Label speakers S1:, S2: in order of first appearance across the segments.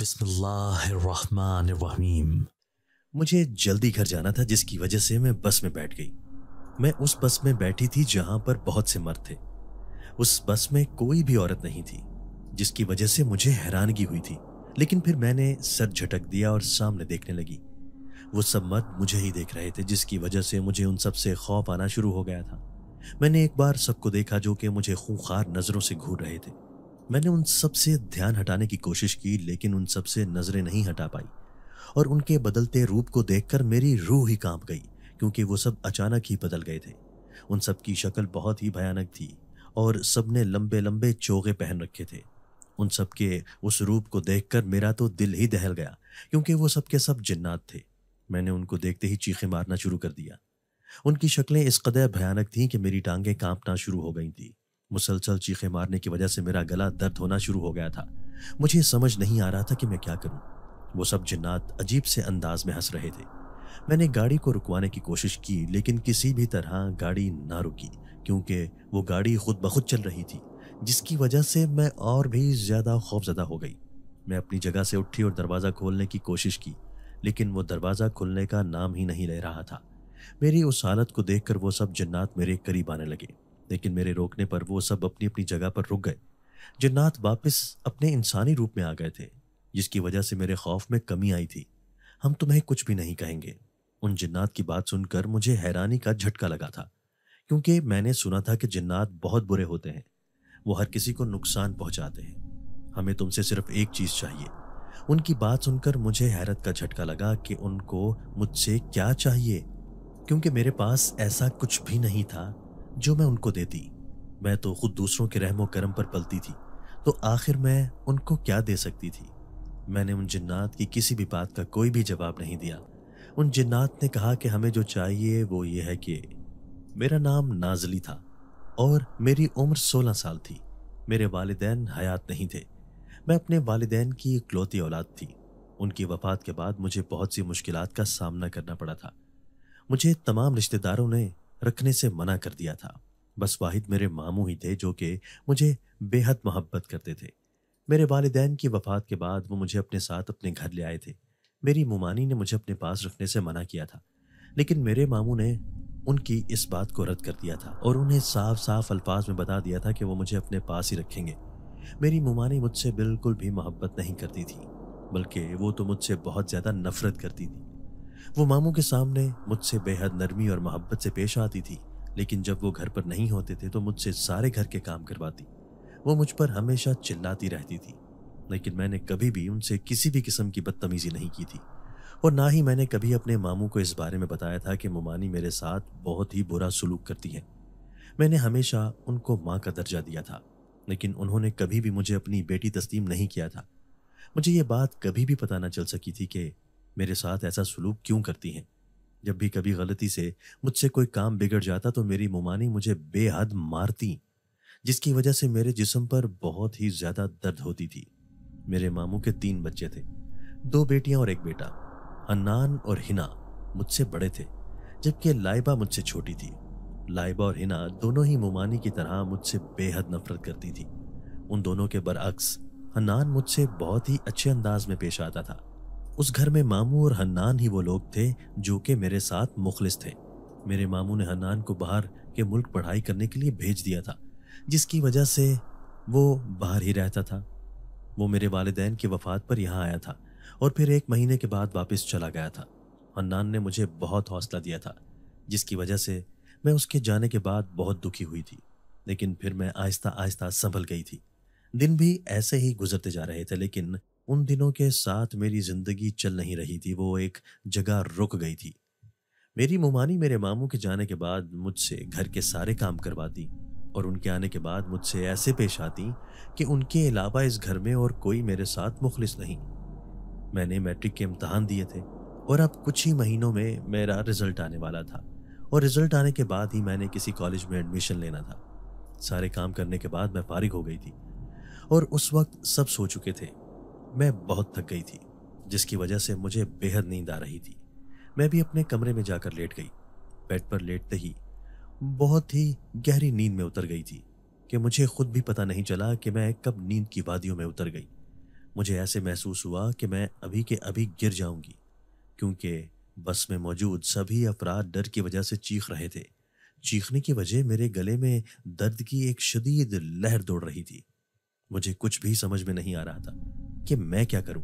S1: बिस्मिल्लाहिर्रहमानिर्रहीम मुझे जल्दी घर जाना था जिसकी वजह से मैं बस में बैठ गई मैं उस बस में बैठी थी जहां पर बहुत से मर्द थे उस बस में कोई भी औरत नहीं थी जिसकी वजह से मुझे हैरानगी हुई थी लेकिन फिर मैंने सर झटक दिया और सामने देखने लगी वो सब मर्द मुझे ही देख रहे थे जिसकी वजह से मुझे उन सब से खौफ आना शुरू हो गया था मैंने एक बार सबको देखा जो कि मुझे खूंखार नज़रों से घूर रहे थे मैंने उन सब से ध्यान हटाने की कोशिश की लेकिन उन सब से नज़रें नहीं हटा पाई और उनके बदलते रूप को देखकर मेरी रूह ही कांप गई क्योंकि वो सब अचानक ही बदल गए थे उन सब की शक्ल बहुत ही भयानक थी और सब ने लंबे लंबे चोगे पहन रखे थे उन सब के उस रूप को देखकर मेरा तो दिल ही दहल गया क्योंकि वो सब सब जिन्नात थे मैंने उनको देखते ही चीखें मारना शुरू कर दिया उनकी शक्लें इस कदर भयानक थीं कि मेरी टांगें कांपना शुरू हो गई थी मुसलसल चीखे मारने की वजह से मेरा गला दर्द होना शुरू हो गया था मुझे समझ नहीं आ रहा था कि मैं क्या करूं। वो सब जिन्नात अजीब से अंदाज में हंस रहे थे मैंने गाड़ी को रुकवाने की कोशिश की लेकिन किसी भी तरह गाड़ी ना रुकी क्योंकि वो गाड़ी खुद ब खुद चल रही थी जिसकी वजह से मैं और भी ज़्यादा खौफजदा हो गई मैं अपनी जगह से उठी और दरवाज़ा खोलने की कोशिश की लेकिन वो दरवाज़ा खुलने का नाम ही नहीं ले रहा था मेरी उस हालत को देखकर वो सब जन्नात मेरे करीब आने लगे लेकिन मेरे रोकने पर वो सब अपनी अपनी जगह पर रुक गए जिन्नात वापस अपने इंसानी रूप में आ गए थे जिसकी वजह से मेरे खौफ में कमी आई थी हम तुम्हें कुछ भी नहीं कहेंगे उन जिन्नात की बात सुनकर मुझे हैरानी का झटका लगा था क्योंकि मैंने सुना था कि जिन्नात बहुत बुरे होते हैं वो हर किसी को नुकसान पहुंचाते हैं हमें तुमसे सिर्फ एक चीज़ चाहिए उनकी बात सुनकर मुझे हैरत का झटका लगा कि उनको मुझसे क्या चाहिए क्योंकि मेरे पास ऐसा कुछ भी नहीं था जो मैं उनको देती मैं तो खुद दूसरों के रहमो करम पर पलती थी तो आखिर मैं उनको क्या दे सकती थी मैंने उन जिन्नात की किसी भी बात का कोई भी जवाब नहीं दिया उन जिन्नात ने कहा कि हमें जो चाहिए वो ये है कि मेरा नाम नाजली था और मेरी उम्र सोलह साल थी मेरे वालदेन हयात नहीं थे मैं अपने वालदेन की इकलौती औलाद थी उनकी वफात के बाद मुझे बहुत सी मुश्किल का सामना करना पड़ा था मुझे तमाम रिश्तेदारों ने रखने से मना कर दिया था बस वाहिद मेरे मामू ही थे जो कि मुझे बेहद मोहब्बत करते थे मेरे वालदेन की वफ़ात के बाद वो मुझे अपने साथ अपने घर ले आए थे मेरी मुमानी ने मुझे अपने पास रखने से मना किया था लेकिन मेरे मामू ने उनकी इस बात को रद्द कर दिया था और उन्हें साफ साफ अल्फाज में बता दिया था कि वो मुझे अपने पास ही रखेंगे मेरी मुमानी मुझसे बिल्कुल भी मोहब्बत नहीं करती थी बल्कि वो तो मुझसे बहुत ज़्यादा नफरत करती थी वो मामू के सामने मुझसे बेहद नरमी और मोहब्बत से पेश आती थी लेकिन जब वो घर पर नहीं होते थे तो मुझसे सारे घर के काम करवाती वो मुझ पर हमेशा चिल्लाती रहती थी लेकिन मैंने कभी भी उनसे किसी भी किस्म की बदतमीज़ी नहीं की थी और ना ही मैंने कभी अपने मामू को इस बारे में बताया था कि मुमानी मेरे साथ बहुत ही बुरा सलूक करती हैं मैंने हमेशा उनको माँ का दर्जा दिया था लेकिन उन्होंने कभी भी मुझे अपनी बेटी तस्लीम नहीं किया था मुझे ये बात कभी भी पता ना चल सकी थी कि मेरे साथ ऐसा सलूक क्यों करती हैं जब भी कभी गलती से मुझसे कोई काम बिगड़ जाता तो मेरी मुमानी मुझे बेहद मारती जिसकी वजह से मेरे जिसम पर बहुत ही ज़्यादा दर्द होती थी मेरे मामू के तीन बच्चे थे दो बेटियां और एक बेटा हन्नान और हिना मुझसे बड़े थे जबकि लाइबा मुझसे छोटी थी लाइबा और हिना दोनों ही मुमानी की तरह मुझसे बेहद नफरत करती थी उन दोनों के बरअक्स हनान मुझसे बहुत ही अच्छे अंदाज में पेश आता था उस घर में मामू और हन्नान ही वो लोग थे जो कि मेरे साथ मुखलिस थे मेरे मामू ने हन्नान को बाहर के मुल्क पढ़ाई करने के लिए भेज दिया था जिसकी वजह से वो बाहर ही रहता था वो मेरे वालदेन की वफ़ात पर यहाँ आया था और फिर एक महीने के बाद वापस चला गया था हन्नान ने मुझे बहुत हौसला दिया था जिसकी वजह से मैं उसके जाने के बाद बहुत दुखी हुई थी लेकिन फिर मैं आहिस्ता आहिस्ता संभल गई थी दिन भी ऐसे ही गुजरते जा रहे थे लेकिन उन दिनों के साथ मेरी ज़िंदगी चल नहीं रही थी वो एक जगह रुक गई थी मेरी मुमानी मेरे मामू के जाने के बाद मुझसे घर के सारे काम करवाती और उनके आने के बाद मुझसे ऐसे पेश आती कि उनके अलावा इस घर में और कोई मेरे साथ मुखलिस नहीं मैंने मैट्रिक के इम्तहान दिए थे और अब कुछ ही महीनों में मेरा रिज़ल्ट आने वाला था और रिज़ल्ट आने के बाद ही मैंने किसी कॉलेज में एडमिशन लेना था सारे काम करने के बाद मैं फारिग हो गई थी और उस वक्त सब सो चुके थे मैं बहुत थक गई थी जिसकी वजह से मुझे बेहद नींद आ रही थी मैं भी अपने कमरे में जाकर लेट गई बेड पर लेटते ही बहुत ही गहरी नींद में उतर गई थी कि मुझे खुद भी पता नहीं चला कि मैं कब नींद की वादियों में उतर गई मुझे ऐसे महसूस हुआ कि मैं अभी के अभी गिर जाऊंगी क्योंकि बस में मौजूद सभी अफराद डर की वजह से चीख रहे थे चीखने की वजह मेरे गले में दर्द की एक शदीद लहर दौड़ रही थी मुझे कुछ भी समझ में नहीं आ रहा था कि मैं क्या करूं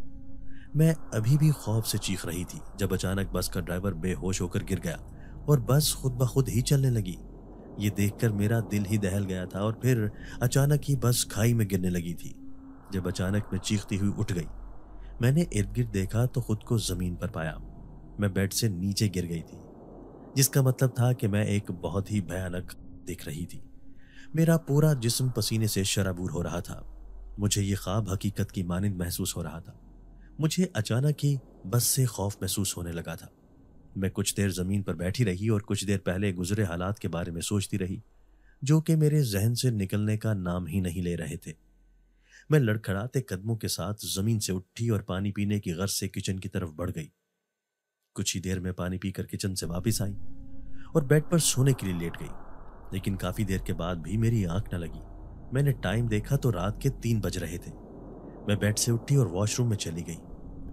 S1: मैं अभी भी खौफ से चीख रही थी जब अचानक बस का ड्राइवर बेहोश होकर गिर गया और बस खुद ब खुद ही चलने लगी ये देखकर मेरा दिल ही दहल गया था और फिर अचानक ही बस खाई में गिरने लगी थी जब अचानक मैं चीखती हुई उठ गई मैंने इर्द गिर्द देखा तो खुद को ज़मीन पर पाया मैं बेड से नीचे गिर गई थी जिसका मतलब था कि मैं एक बहुत ही भयानक दिख रही थी मेरा पूरा जिस्म पसीने से शराबूर हो रहा था मुझे ये ख्वाब हकीकत की मानंद महसूस हो रहा था मुझे अचानक ही बस से खौफ महसूस होने लगा था मैं कुछ देर ज़मीन पर बैठी रही और कुछ देर पहले गुजरे हालात के बारे में सोचती रही जो कि मेरे जहन से निकलने का नाम ही नहीं ले रहे थे मैं लड़खड़ाते कदमों के साथ ज़मीन से उठी और पानी पीने की गर्ज से किचन की तरफ बढ़ गई कुछ ही देर में पानी पीकर किचन से वापस आई और बेड पर सोने के लिए लेट गई लेकिन काफ़ी देर के बाद भी मेरी आंख न लगी मैंने टाइम देखा तो रात के तीन बज रहे थे मैं बेड से उठी और वॉशरूम में चली गई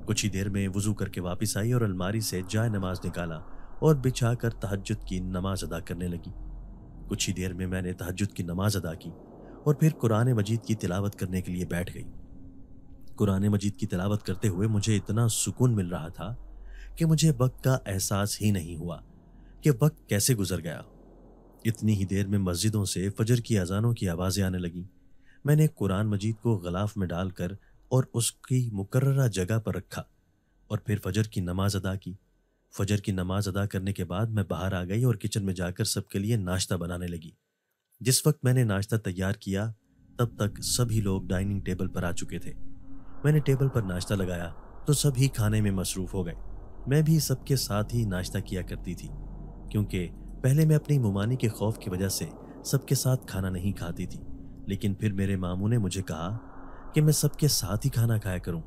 S1: कुछ ही देर में वजू करके वापस आई और अलमारी से जाय नमाज निकाला और बिछा कर तहजद की नमाज अदा करने लगी कुछ ही देर में मैंने तहजद की नमाज अदा की और फिर कुरान मजीद की तिलावत करने के लिए बैठ गई कुरान मजीद की तिलावत करते हुए मुझे इतना सुकून मिल रहा था कि मुझे वक्त का एहसास ही नहीं हुआ कि वक्त कैसे गुजर गया इतनी ही देर में मस्जिदों से फजर की अजानों की आवाज़ें आने लगीं मैंने कुरान मजीद को गलाफ में डालकर और उसकी मुकर्रा जगह पर रखा और फिर फजर की नमाज अदा की फजर की नमाज अदा करने के बाद मैं बाहर आ गई और किचन में जाकर सबके लिए नाश्ता बनाने लगी जिस वक्त मैंने नाश्ता तैयार किया तब तक सभी लोग डाइनिंग टेबल पर आ चुके थे मैंने टेबल पर नाश्ता लगाया तो सभी खाने में मसरूफ़ हो गए मैं भी सबके साथ ही नाश्ता किया करती थी क्योंकि पहले मैं अपनी मुमानी के खौफ की वजह से सबके साथ खाना नहीं खाती थी लेकिन फिर मेरे मामू ने मुझे कहा कि मैं सबके साथ ही खाना खाया करूं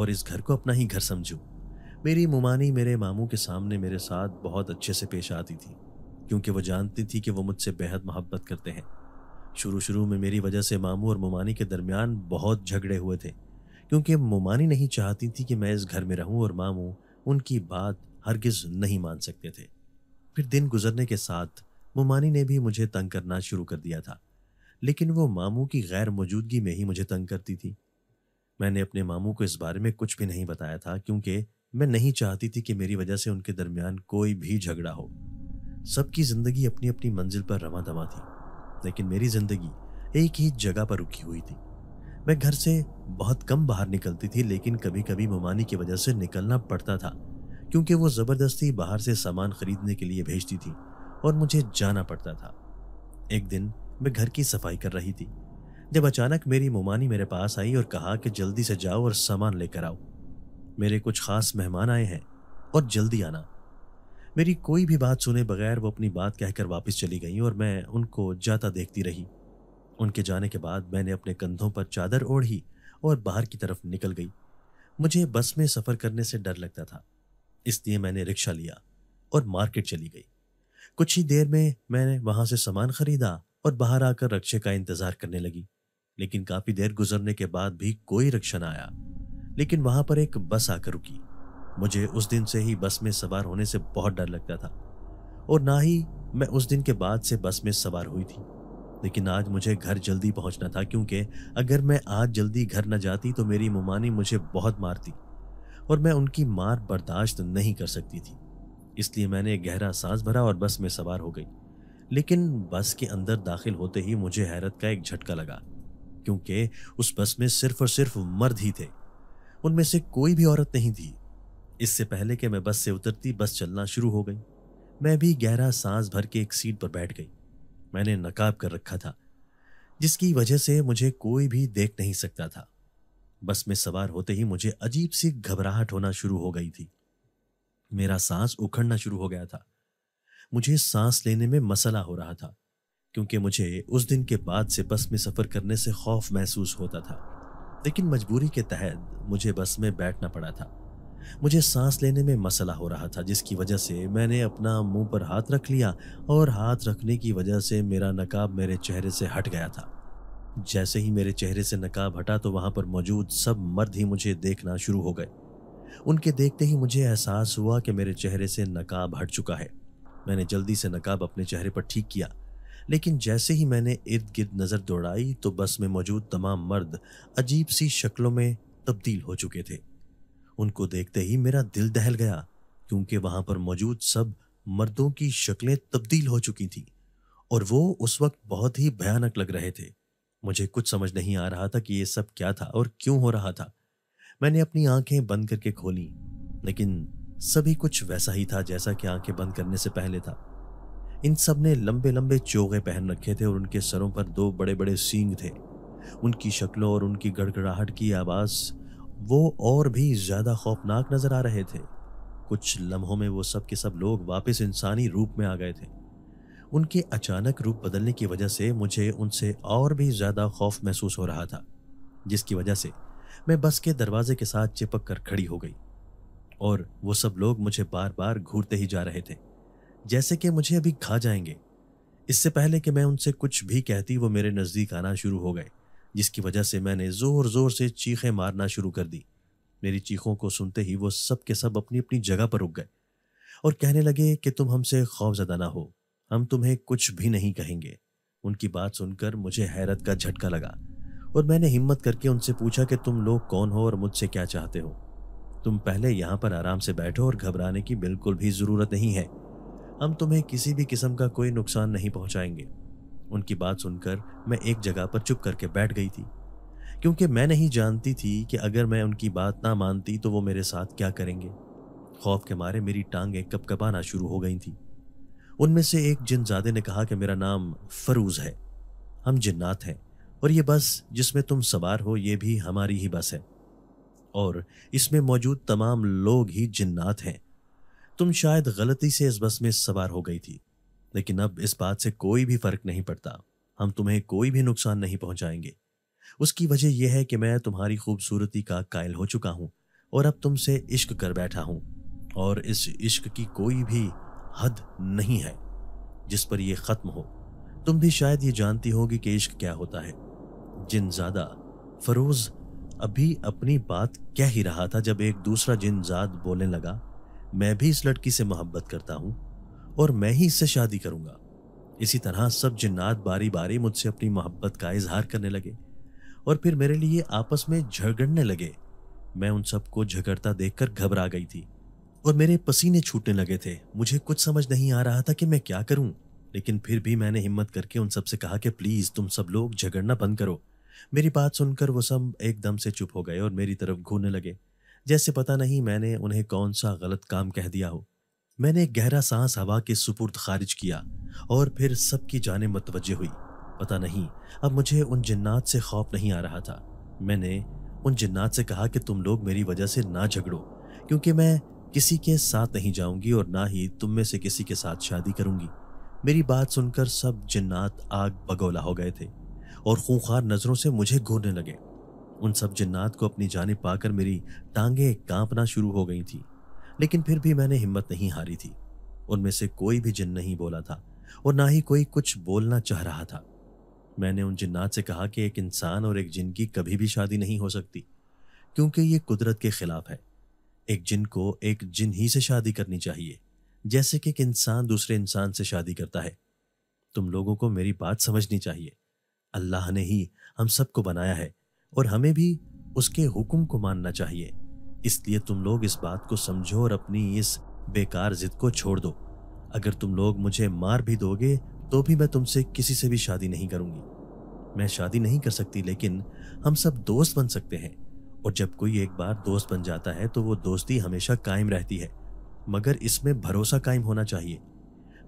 S1: और इस घर को अपना ही घर समझूं मेरी मुमानी मेरे मामू के सामने मेरे साथ बहुत अच्छे से पेश आती थी क्योंकि वो जानती थी कि वो मुझसे बेहद मोहब्बत करते हैं शुरू शुरू में मेरी वजह से मामू और मुमानी के दरमियान बहुत झगड़े हुए थे क्योंकि मुमानी नहीं चाहती थी कि मैं इस घर में रहूं और मामू उनकी बात हरगिज़ नहीं मान सकते थे फिर दिन गुजरने के साथ मुमानी ने भी मुझे तंग करना शुरू कर दिया था लेकिन वो मामू की गैर मौजूदगी में ही मुझे तंग करती थी मैंने अपने मामू को इस बारे में कुछ भी नहीं बताया था क्योंकि मैं नहीं चाहती थी कि मेरी वजह से उनके दरमियान कोई भी झगड़ा हो सबकी ज़िंदगी अपनी अपनी मंजिल पर रवा दमा थी लेकिन मेरी ज़िंदगी एक ही जगह पर रुकी हुई थी मैं घर से बहुत कम बाहर निकलती थी लेकिन कभी कभी मुमानी की वजह से निकलना पड़ता था क्योंकि वो ज़बरदस्ती बाहर से सामान खरीदने के लिए भेजती थी और मुझे जाना पड़ता था एक दिन मैं घर की सफाई कर रही थी जब अचानक मेरी मोमानी मेरे पास आई और कहा कि जल्दी से जाओ और सामान लेकर आओ मेरे कुछ खास मेहमान आए हैं और जल्दी आना मेरी कोई भी बात सुने बगैर वो अपनी बात कहकर वापस चली गई और मैं उनको जाता देखती रही उनके जाने के बाद मैंने अपने कंधों पर चादर ओढ़ी और बाहर की तरफ निकल गई मुझे बस में सफ़र करने से डर लगता था इसलिए मैंने रिक्शा लिया और मार्केट चली गई कुछ ही देर में मैंने वहाँ से सामान खरीदा और बाहर आकर रक्शे का इंतज़ार करने लगी लेकिन काफ़ी देर गुजरने के बाद भी कोई रक्शा ना आया लेकिन वहाँ पर एक बस आकर रुकी मुझे उस दिन से ही बस में सवार होने से बहुत डर लगता था और ना ही मैं उस दिन के बाद से बस में सवार हुई थी लेकिन आज मुझे घर जल्दी पहुंचना था क्योंकि अगर मैं आज जल्दी घर न जाती तो मेरी मुमानी मुझे बहुत मारती और मैं उनकी मार बर्दाश्त नहीं कर सकती थी इसलिए मैंने गहरा सांस भरा और बस में सवार हो गई लेकिन बस के अंदर दाखिल होते ही मुझे हैरत का एक झटका लगा क्योंकि उस बस में सिर्फ और सिर्फ मर्द ही थे उनमें से कोई भी औरत नहीं थी इससे पहले कि मैं बस से उतरती बस चलना शुरू हो गई मैं भी गहरा सांस भर के एक सीट पर बैठ गई मैंने नकाब कर रखा था जिसकी वजह से मुझे कोई भी देख नहीं सकता था बस में सवार होते ही मुझे अजीब सी घबराहट होना शुरू हो गई थी मेरा सांस उखड़ना शुरू हो गया था मुझे सांस लेने में मसला हो रहा था क्योंकि मुझे उस दिन के बाद से बस में सफ़र करने से खौफ महसूस होता था लेकिन मजबूरी के तहत मुझे बस में बैठना पड़ा था मुझे सांस लेने में मसला हो रहा था जिसकी वजह से मैंने अपना मुंह पर हाथ रख लिया और हाथ रखने की वजह से मेरा नकाब मेरे चेहरे से हट गया था जैसे ही मेरे चेहरे से नकाब हटा तो वहां पर मौजूद सब मर्द ही मुझे देखना शुरू हो गए उनके देखते ही मुझे एहसास हुआ कि मेरे चेहरे से नकाब हट चुका है मैंने जल्दी से नकाब अपने चेहरे पर ठीक किया लेकिन जैसे ही मैंने इर्द गिर्द नज़र दौड़ाई तो बस में मौजूद तमाम मर्द अजीब सी शक्लों में तब्दील हो चुके थे उनको देखते ही मेरा दिल दहल गया क्योंकि वहाँ पर मौजूद सब मर्दों की शक्लें तब्दील हो चुकी थीं और वो उस वक्त बहुत ही भयानक लग रहे थे मुझे कुछ समझ नहीं आ रहा था कि ये सब क्या था और क्यों हो रहा था मैंने अपनी आंखें बंद करके खोली लेकिन सभी कुछ वैसा ही था जैसा कि आंखें बंद करने से पहले था इन सब ने लंबे लंबे चोगे पहन रखे थे और उनके सरों पर दो बड़े बड़े सींग थे उनकी शक्लों और उनकी गड़गड़ाहट की आवाज़ वो और भी ज़्यादा खौफनाक नज़र आ रहे थे कुछ लम्हों में वो सब के सब लोग वापस इंसानी रूप में आ गए थे उनके अचानक रूप बदलने की वजह से मुझे उनसे और भी ज़्यादा खौफ महसूस हो रहा था जिसकी वजह से मैं बस के दरवाजे के साथ चिपक कर खड़ी हो गई और वो सब लोग मुझे बार बार घूरते ही जा रहे थे जैसे कि मुझे अभी खा जाएंगे इससे पहले कि मैं उनसे कुछ भी कहती वो मेरे नज़दीक आना शुरू हो गए जिसकी वजह से मैंने ज़ोर ज़ोर से चीखें मारना शुरू कर दी मेरी चीखों को सुनते ही वो सब के सब अपनी अपनी जगह पर रुक गए और कहने लगे कि तुम हमसे खौफजदा ना हो हम तुम्हें कुछ भी नहीं कहेंगे उनकी बात सुनकर मुझे हैरत का झटका लगा और मैंने हिम्मत करके उनसे पूछा कि तुम लोग कौन हो और मुझसे क्या चाहते हो तुम पहले यहाँ पर आराम से बैठो और घबराने की बिल्कुल भी ज़रूरत नहीं है हम तुम्हें किसी भी किस्म का कोई नुकसान नहीं पहुंचाएंगे उनकी बात सुनकर मैं एक जगह पर चुप करके बैठ गई थी क्योंकि मैं नहीं जानती थी कि अगर मैं उनकी बात ना मानती तो वो मेरे साथ क्या करेंगे खौफ के मारे मेरी टांगें कपकपाना शुरू हो गई थी उनमें से एक जिनजादे ने कहा कि मेरा नाम फरूज है हम जिन्नात हैं और ये बस जिसमें तुम सवार हो ये भी हमारी ही बस है और इसमें मौजूद तमाम लोग ही जिन्नात हैं तुम शायद गलती से इस बस में सवार हो गई थी लेकिन अब इस बात से कोई भी फर्क नहीं पड़ता हम तुम्हें कोई भी नुकसान नहीं पहुंचाएंगे उसकी वजह यह है कि मैं तुम्हारी खूबसूरती का कायल हो चुका हूँ और अब तुमसे इश्क कर बैठा हूँ और इस इश्क की कोई भी हद नहीं है जिस पर यह खत्म हो तुम भी शायद ये जानती होगी कि इश्क क्या होता है जिन ज्यादा फरोज अभी अपनी बात कह ही रहा था जब एक दूसरा जिन जाद बोलने लगा मैं भी इस लड़की से मोहब्बत करता हूँ और मैं ही इससे शादी करूँगा इसी तरह सब जिन्नात बारी बारी मुझसे अपनी मोहब्बत का इजहार करने लगे और फिर मेरे लिए आपस में झगड़ने लगे मैं उन सबको झगड़ता देखकर घबरा गई थी और मेरे पसीने छूटने लगे थे मुझे कुछ समझ नहीं आ रहा था कि मैं क्या करूं लेकिन फिर भी मैंने हिम्मत करके उन सबसे कहा कि प्लीज़ तुम सब लोग झगड़ना बंद करो मेरी बात सुनकर वो सब एकदम से चुप हो गए और मेरी तरफ घूरने लगे जैसे पता नहीं मैंने उन्हें कौन सा गलत काम कह दिया हो मैंने एक गहरा सांस हवा के सुपुर्द खारिज किया और फिर सबकी जाने मतवजह हुई पता नहीं अब मुझे उन जिन्नात से खौफ नहीं आ रहा था मैंने उन जन्नात से कहा कि तुम लोग मेरी वजह से ना झगड़ो क्योंकि मैं किसी के साथ नहीं जाऊंगी और ना ही तुम में से किसी के साथ शादी करूंगी मेरी बात सुनकर सब जिन्नात आग बगौला हो गए थे और खूंखार नज़रों से मुझे घूरने लगे उन सब जिन्नात को अपनी जाने पाकर मेरी टांगें कांपना शुरू हो गई थी लेकिन फिर भी मैंने हिम्मत नहीं हारी थी उनमें से कोई भी जिन नहीं बोला था और ना ही कोई कुछ बोलना चाह रहा था मैंने उन जिन्नात से कहा कि एक इंसान और एक जिन की कभी भी शादी नहीं हो सकती क्योंकि ये कुदरत के खिलाफ है एक जिन को एक जिन ही से शादी करनी चाहिए जैसे कि एक इंसान दूसरे इंसान से शादी करता है तुम लोगों को मेरी बात समझनी चाहिए अल्लाह ने ही हम सबको बनाया है और हमें भी उसके हुक्म को मानना चाहिए इसलिए तुम लोग इस बात को समझो और अपनी इस बेकार जिद को छोड़ दो अगर तुम लोग मुझे मार भी दोगे तो भी मैं तुमसे किसी से भी शादी नहीं करूंगी मैं शादी नहीं कर सकती लेकिन हम सब दोस्त बन सकते हैं और जब कोई एक बार दोस्त बन जाता है तो वो दोस्ती हमेशा कायम रहती है मगर इसमें भरोसा कायम होना चाहिए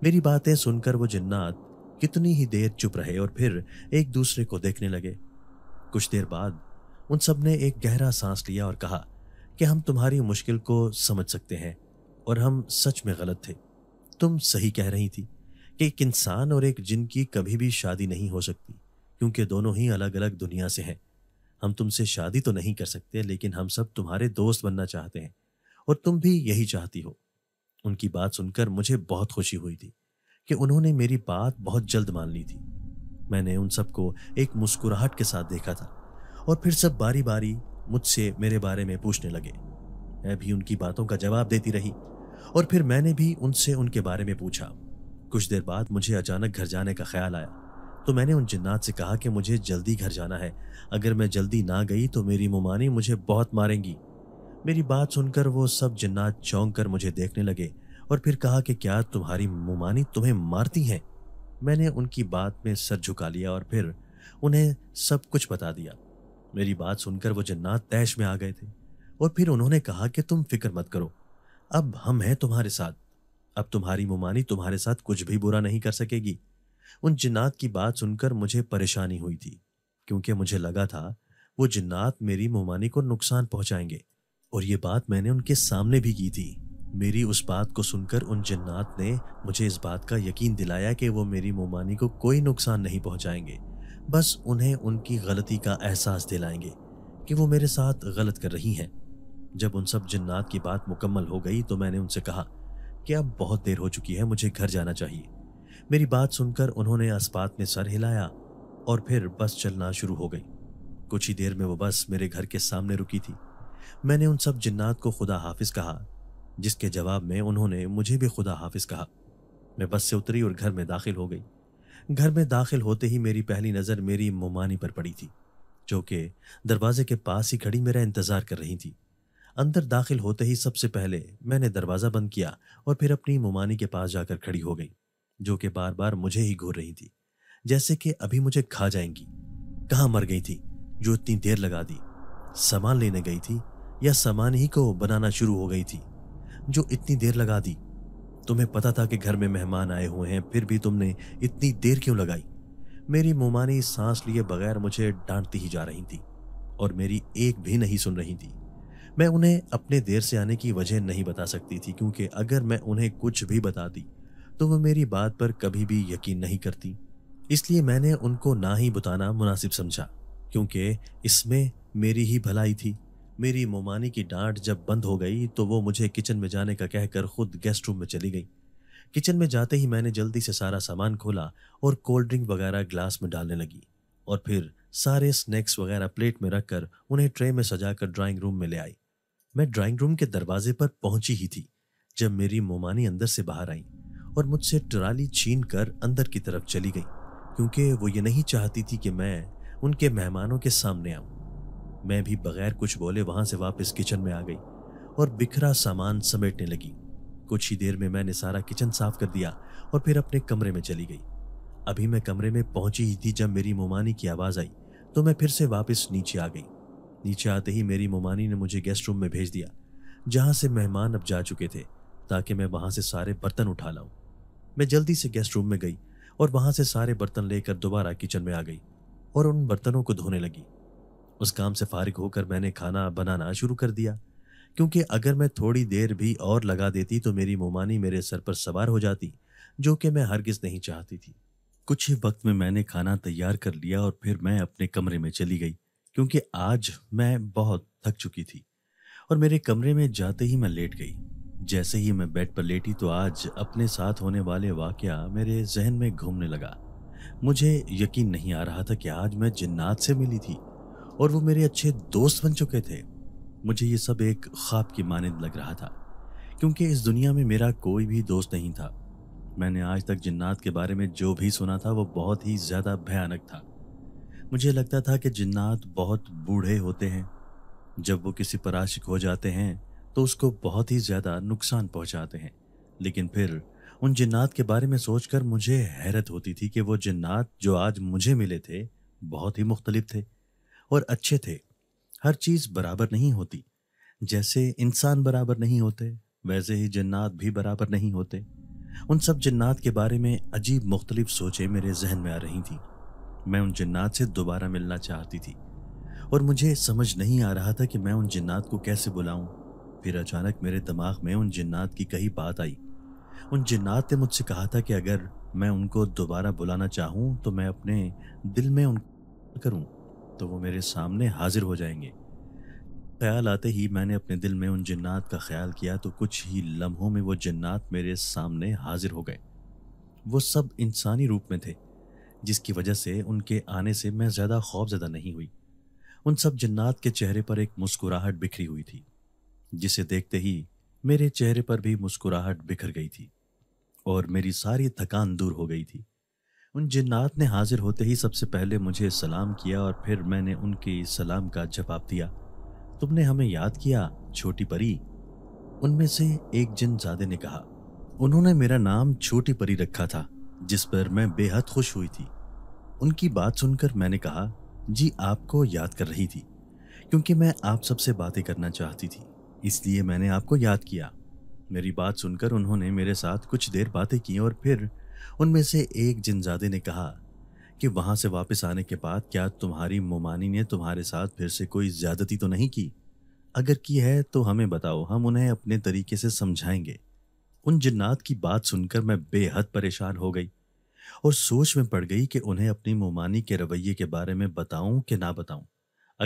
S1: मेरी बातें सुनकर वो जन्नात कितनी ही देर चुप रहे और फिर एक दूसरे को देखने लगे कुछ देर बाद उन सब ने एक गहरा सांस लिया और कहा कि हम तुम्हारी मुश्किल को समझ सकते हैं और हम सच में गलत थे तुम सही कह रही थी कि एक इंसान और एक जिन की कभी भी शादी नहीं हो सकती क्योंकि दोनों ही अलग अलग दुनिया से हैं हम तुमसे शादी तो नहीं कर सकते लेकिन हम सब तुम्हारे दोस्त बनना चाहते हैं और तुम भी यही चाहती हो उनकी बात सुनकर मुझे बहुत खुशी हुई थी कि उन्होंने मेरी बात बहुत जल्द मान ली थी मैंने उन सबको एक मुस्कुराहट के साथ देखा था और फिर सब बारी बारी मुझसे मेरे बारे में पूछने लगे मैं भी उनकी बातों का जवाब देती रही और फिर मैंने भी उनसे उनके बारे में पूछा कुछ देर बाद मुझे अचानक घर जाने का ख्याल आया तो मैंने उन जिन्नात से कहा कि मुझे जल्दी घर जाना है अगर मैं जल्दी ना गई तो मेरी मुमानी मुझे बहुत मारेंगी मेरी बात सुनकर वो सब जिन्नात चौंक कर मुझे देखने लगे और फिर कहा कि क्या तुम्हारी मुमानी तुम्हें मारती हैं मैंने उनकी बात में सर झुका लिया और फिर उन्हें सब कुछ बता दिया मेरी बात सुनकर वो जन्नात तैश में आ गए थे और फिर उन्होंने कहा कि तुम फिक्र मत करो अब हम हैं तुम्हारे साथ अब तुम्हारी मुमानी तुम्हारे साथ कुछ भी बुरा नहीं कर सकेगी उन जिन्नात की बात सुनकर मुझे परेशानी हुई थी क्योंकि मुझे लगा था वो जिन्नात मेरी मोमानी को नुकसान पहुंचाएंगे और ये बात मैंने उनके सामने भी की थी मेरी उस बात को सुनकर उन जिन्नात ने मुझे इस बात का यकीन दिलाया कि वो मेरी मोमानी को कोई नुकसान नहीं पहुंचाएंगे बस उन्हें उनकी गलती का एहसास दिलाएंगे कि वो मेरे साथ गलत कर रही हैं जब उन सब जिन्नात की बात मुकम्मल हो गई तो मैंने उनसे कहा कि अब बहुत देर हो चुकी है मुझे घर जाना चाहिए मेरी बात सुनकर उन्होंने अस्पात में सर हिलाया और फिर बस चलना शुरू हो गई कुछ ही देर में वो बस मेरे घर के सामने रुकी थी मैंने उन सब जिन्नात को खुदा हाफिज कहा जिसके जवाब में उन्होंने मुझे भी खुदा हाफिज कहा मैं बस से उतरी और घर में दाखिल हो गई घर में दाखिल होते ही मेरी पहली नज़र मेरी मोमानी पर पड़ी थी जो कि दरवाजे के पास ही खड़ी मेरा इंतज़ार कर रही थी अंदर दाखिल होते ही सबसे पहले मैंने दरवाज़ा बंद किया और फिर अपनी मोमानी के पास जाकर खड़ी हो गई जो कि बार बार मुझे ही घूर रही थी जैसे कि अभी मुझे खा जाएंगी कहाँ मर गई थी जो इतनी देर लगा दी सामान लेने गई थी या सामान ही को बनाना शुरू हो गई थी जो इतनी देर लगा दी तुम्हें पता था कि घर में मेहमान आए हुए हैं फिर भी तुमने इतनी देर क्यों लगाई मेरी मुमानी सांस लिए बगैर मुझे डांटती ही जा रही थी और मेरी एक भी नहीं सुन रही थी मैं उन्हें अपने देर से आने की वजह नहीं बता सकती थी क्योंकि अगर मैं उन्हें कुछ भी बता दी तो वो मेरी बात पर कभी भी यकीन नहीं करती इसलिए मैंने उनको ना ही बताना मुनासिब समझा क्योंकि इसमें मेरी ही भलाई थी मेरी मोमानी की डांट जब बंद हो गई तो वो मुझे किचन में जाने का कहकर खुद गेस्ट रूम में चली गई किचन में जाते ही मैंने जल्दी से सारा सामान खोला और कोल्ड ड्रिंक वगैरह ग्लास में डालने लगी और फिर सारे स्नैक्स वगैरह प्लेट में रखकर उन्हें ट्रे में सजाकर ड्राइंग रूम में ले आई मैं ड्राइंग रूम के दरवाजे पर पहुंची ही थी जब मेरी मोमानी अंदर से बाहर आई और मुझसे ट्राली छीन कर अंदर की तरफ चली गई क्योंकि वो ये नहीं चाहती थी कि मैं उनके मेहमानों के सामने आऊं मैं भी बगैर कुछ बोले वहां से वापस किचन में आ गई और बिखरा सामान समेटने लगी कुछ ही देर में मैंने सारा किचन साफ कर दिया और फिर अपने कमरे में चली गई अभी मैं कमरे में पहुंची ही थी जब मेरी मोमानी की आवाज़ आई तो मैं फिर से वापस नीचे आ गई नीचे आते ही मेरी मोमानी ने मुझे गेस्ट रूम में भेज दिया जहाँ से मेहमान अब जा चुके थे ताकि मैं वहाँ से सारे बर्तन उठा लाऊं मैं जल्दी से गेस्ट रूम में गई और वहाँ से सारे बर्तन लेकर दोबारा किचन में आ गई और उन बर्तनों को धोने लगी उस काम से फारिग होकर मैंने खाना बनाना शुरू कर दिया क्योंकि अगर मैं थोड़ी देर भी और लगा देती तो मेरी मोमानी मेरे सर पर सवार हो जाती जो कि मैं हरगिज़ नहीं चाहती थी कुछ ही वक्त में मैंने खाना तैयार कर लिया और फिर मैं अपने कमरे में चली गई क्योंकि आज मैं बहुत थक चुकी थी और मेरे कमरे में जाते ही मैं लेट गई जैसे ही मैं बेड पर लेटी तो आज अपने साथ होने वाले वाक्य मेरे जहन में घूमने लगा मुझे यकीन नहीं आ रहा था कि आज मैं जिन्नात से मिली थी और वो मेरे अच्छे दोस्त बन चुके थे मुझे ये सब एक ख्वाब की मानद लग रहा था क्योंकि इस दुनिया में मेरा कोई भी दोस्त नहीं था मैंने आज तक जिन्नात के बारे में जो भी सुना था वो बहुत ही ज़्यादा भयानक था मुझे लगता था कि जिन्नात बहुत बूढ़े होते हैं जब वो किसी पर आशिक हो जाते हैं तो उसको बहुत ही ज़्यादा नुकसान पहुंचाते हैं लेकिन फिर उन जिन्नात के बारे में सोचकर मुझे हैरत होती थी कि वो जिन्नात जो आज मुझे मिले थे बहुत ही मुख्तलिफ थे और अच्छे थे हर चीज़ बराबर नहीं होती जैसे इंसान बराबर नहीं होते वैसे ही जन्नात भी बराबर नहीं होते उन सब जन्नात के बारे में अजीब मुख्तलिफ सोचें मेरे जहन में आ रही थी मैं उन जन्नात से दोबारा मिलना चाहती थी और मुझे समझ नहीं आ रहा था कि मैं उन जन्नात को कैसे बुलाऊं फिर अचानक मेरे दिमाग में उन जिन्नात की कही बात आई उन जिन्नात ने मुझसे कहा था कि अगर मैं उनको दोबारा बुलाना चाहूँ तो मैं अपने दिल में उन करूँ तो वो मेरे सामने हाजिर हो जाएंगे ख्याल आते ही मैंने अपने दिल में उन जिन्नात का ख्याल किया तो कुछ ही लम्हों में वो जन्नात मेरे सामने हाजिर हो गए वो सब इंसानी रूप में थे जिसकी वजह से उनके आने से मैं ज़्यादा खौफजदा नहीं हुई उन सब जन्नात के चेहरे पर एक मुस्कुराहट बिखरी हुई थी जिसे देखते ही मेरे चेहरे पर भी मुस्कुराहट बिखर गई थी और मेरी सारी थकान दूर हो गई थी उन जिन्नात ने हाजिर होते ही सबसे पहले मुझे सलाम किया और फिर मैंने उनके सलाम का जवाब दिया तुमने हमें याद किया छोटी परी उनमें से एक जिन जादे ने कहा उन्होंने मेरा नाम छोटी परी रखा था जिस पर मैं बेहद खुश हुई थी उनकी बात सुनकर मैंने कहा जी आपको याद कर रही थी क्योंकि मैं आप सबसे बातें करना चाहती थी इसलिए मैंने आपको याद किया मेरी बात सुनकर उन्होंने मेरे साथ कुछ देर बातें की और फिर उनमें से एक जिनजादे ने कहा कि वहां से वापस आने के बाद क्या तुम्हारी मोमानी ने तुम्हारे साथ फिर से कोई ज़्यादती तो नहीं की अगर की है तो हमें बताओ हम उन्हें अपने तरीके से समझाएंगे उन जिन्नात की बात सुनकर मैं बेहद परेशान हो गई और सोच में पड़ गई कि उन्हें अपनी मोमानी के रवैये के बारे में बताऊं कि ना बताऊं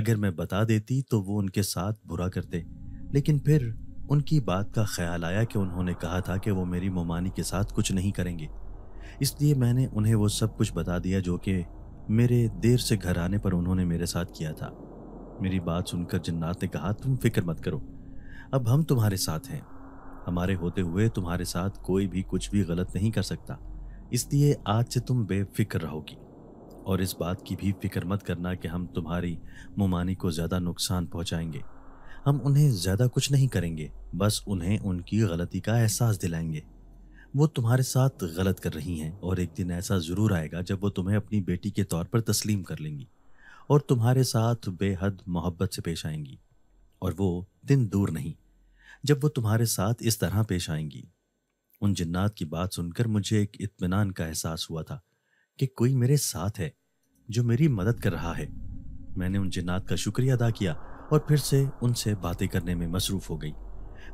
S1: अगर मैं बता देती तो वो उनके साथ बुरा करते लेकिन फिर उनकी बात का ख्याल आया कि उन्होंने कहा था कि वो मेरी मोमानी के साथ कुछ नहीं करेंगे इसलिए मैंने उन्हें वो सब कुछ बता दिया जो कि मेरे देर से घर आने पर उन्होंने मेरे साथ किया था मेरी बात सुनकर जन्नात ने कहा तुम फिक्र मत करो अब हम तुम्हारे साथ हैं हमारे होते हुए तुम्हारे साथ कोई भी कुछ भी गलत नहीं कर सकता इसलिए आज से तुम बेफिक्र रहोगी और इस बात की भी फिक्र मत करना कि हम तुम्हारी मुमानी को ज़्यादा नुकसान पहुंचाएंगे हम उन्हें ज़्यादा कुछ नहीं करेंगे बस उन्हें उनकी गलती का एहसास दिलाएंगे वो तुम्हारे साथ गलत कर रही हैं और एक दिन ऐसा ज़रूर आएगा जब वो तुम्हें अपनी बेटी के तौर पर तस्लीम कर लेंगी और तुम्हारे साथ बेहद मोहब्बत से पेश आएंगी और वो दिन दूर नहीं जब वो तुम्हारे साथ इस तरह पेश आएंगी उन जन्नात की बात सुनकर मुझे एक इत्मीनान का एहसास हुआ था कि कोई मेरे साथ है जो मेरी मदद कर रहा है मैंने उन जिन्नात का शुक्रिया अदा किया और फिर से उनसे बातें करने में मसरूफ़ हो गई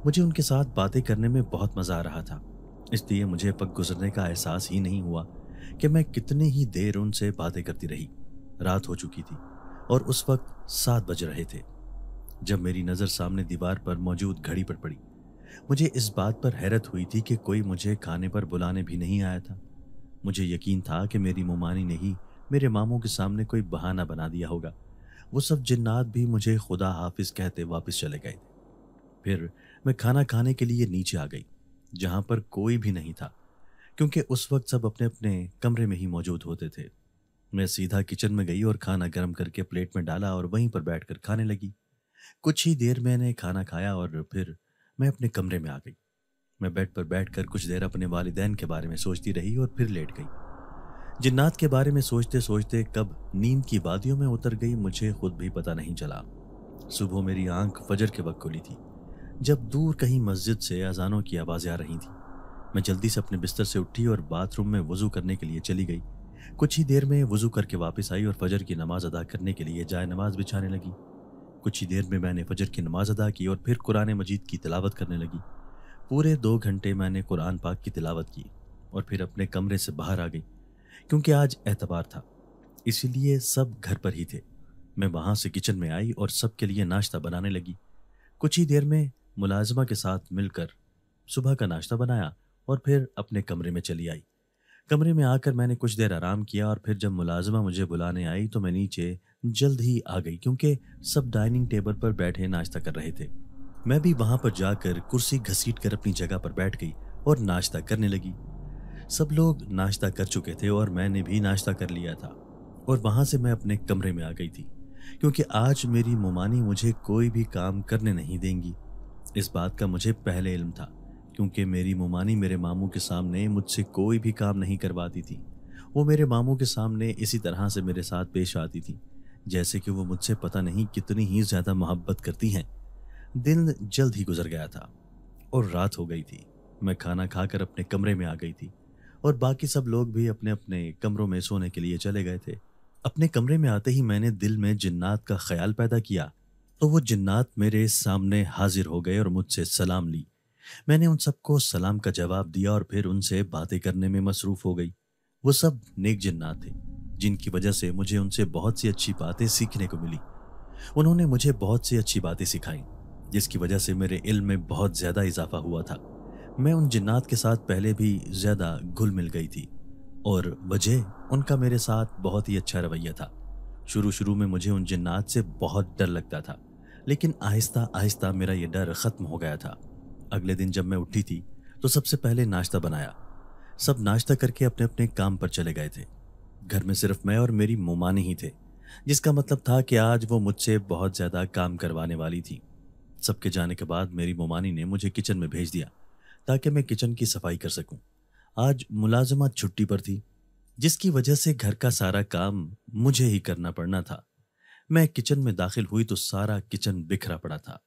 S1: मुझे उनके साथ बातें करने में बहुत मज़ा आ रहा था इसलिए मुझे पग गुजरने का एहसास ही नहीं हुआ कि मैं कितने ही देर उनसे बातें करती रही रात हो चुकी थी और उस वक्त सात बज रहे थे जब मेरी नज़र सामने दीवार पर मौजूद घड़ी पर पड़ी मुझे इस बात पर हैरत हुई थी कि कोई मुझे खाने पर बुलाने भी नहीं आया था मुझे यकीन था कि मेरी मोमानी ने ही मेरे मामों के सामने कोई बहाना बना दिया होगा वो सब जिन्नात भी मुझे खुदा हाफिज कहते वापस चले गए थे फिर मैं खाना खाने के लिए नीचे आ गई जहाँ पर कोई भी नहीं था क्योंकि उस वक्त सब अपने अपने कमरे में ही मौजूद होते थे मैं सीधा किचन में गई और खाना गर्म करके प्लेट में डाला और वहीं पर बैठ खाने लगी कुछ ही देर मैंने खाना खाया और फिर मैं अपने कमरे में आ गई मैं बेड पर बैठकर कुछ देर अपने वालदेन के बारे में सोचती रही और फिर लेट गई जिन्नात के बारे में सोचते सोचते कब नींद की वादियों में उतर गई मुझे खुद भी पता नहीं चला सुबह मेरी आंख फजर के वक्त खुली थी जब दूर कहीं मस्जिद से अजानों की आवाज़ें आ रही थी मैं जल्दी से अपने बिस्तर से उठी और बाथरूम में वज़ू करने के लिए चली गई कुछ ही देर में वज़ू करके वापस आई और फजर की नमाज़ अदा करने के लिए जाय नमाज बिछाने लगी कुछ ही देर में मैंने फजर की नमाज़ अदा की और फिर कुरान मजीद की तिलावत करने लगी पूरे दो घंटे मैंने कुरान पाक की तिलावत की और फिर अपने कमरे से बाहर आ गई क्योंकि आज एतवार था इसीलिए सब घर पर ही थे मैं वहाँ से किचन में आई और सबके लिए नाश्ता बनाने लगी कुछ ही देर में मुलाजमा के साथ मिलकर सुबह का नाश्ता बनाया और फिर अपने कमरे में चली आई कमरे में आकर मैंने कुछ देर आराम किया और फिर जब मुलाजमा मुझे बुलाने आई तो मैं नीचे जल्द ही आ गई क्योंकि सब डाइनिंग टेबल पर बैठे नाश्ता कर रहे थे मैं भी वहाँ पर जाकर कुर्सी घसीट कर अपनी जगह पर बैठ गई और नाश्ता करने लगी सब लोग नाश्ता कर चुके थे और मैंने भी नाश्ता कर लिया था और वहाँ से मैं अपने कमरे में आ गई थी क्योंकि आज मेरी मुमानी मुझे कोई भी काम करने नहीं देंगी इस बात का मुझे पहले इल्म था क्योंकि मेरी मुमानी मेरे मामू के सामने मुझसे कोई भी काम नहीं करवाती थी वो मेरे मामू के सामने इसी तरह से मेरे साथ पेश आती थी जैसे कि वो मुझसे पता नहीं कितनी ही ज़्यादा मोहब्बत करती हैं दिन जल्द ही गुजर गया था और रात हो गई थी मैं खाना खाकर अपने कमरे में आ गई थी और बाकी सब लोग भी अपने अपने कमरों में सोने के लिए चले गए थे अपने कमरे में आते ही मैंने दिल में जिन्नात का ख्याल पैदा किया तो वो जिन्नात मेरे सामने हाजिर हो गए और मुझसे सलाम ली मैंने उन सबको सलाम का जवाब दिया और फिर उनसे बातें करने में मसरूफ हो गई वो सब नेक जिन्नात थे जिनकी वजह से मुझे उनसे बहुत सी अच्छी बातें सीखने को मिली उन्होंने मुझे बहुत सी अच्छी बातें सिखाई जिसकी वजह से मेरे इल्म में बहुत ज़्यादा इजाफा हुआ था मैं उन जिन्नात के साथ पहले भी ज़्यादा घुल मिल गई थी और वजह उनका मेरे साथ बहुत ही अच्छा रवैया था शुरू शुरू में मुझे उन जिन्नात से बहुत डर लगता था लेकिन आहिस्ता आहिस्ता मेरा ये डर ख़त्म हो गया था अगले दिन जब मैं उठी थी तो सबसे पहले नाश्ता बनाया सब नाश्ता करके अपने अपने काम पर चले गए थे घर में सिर्फ मैं और मेरी मोमानी ही थे जिसका मतलब था कि आज वो मुझसे बहुत ज़्यादा काम करवाने वाली थी सबके जाने के बाद मेरी मोमानी ने मुझे किचन में भेज दिया ताकि मैं किचन की सफाई कर सकूं। आज मुलाजमत छुट्टी पर थी जिसकी वजह से घर का सारा काम मुझे ही करना पड़ना था मैं किचन में दाखिल हुई तो सारा किचन बिखरा पड़ा था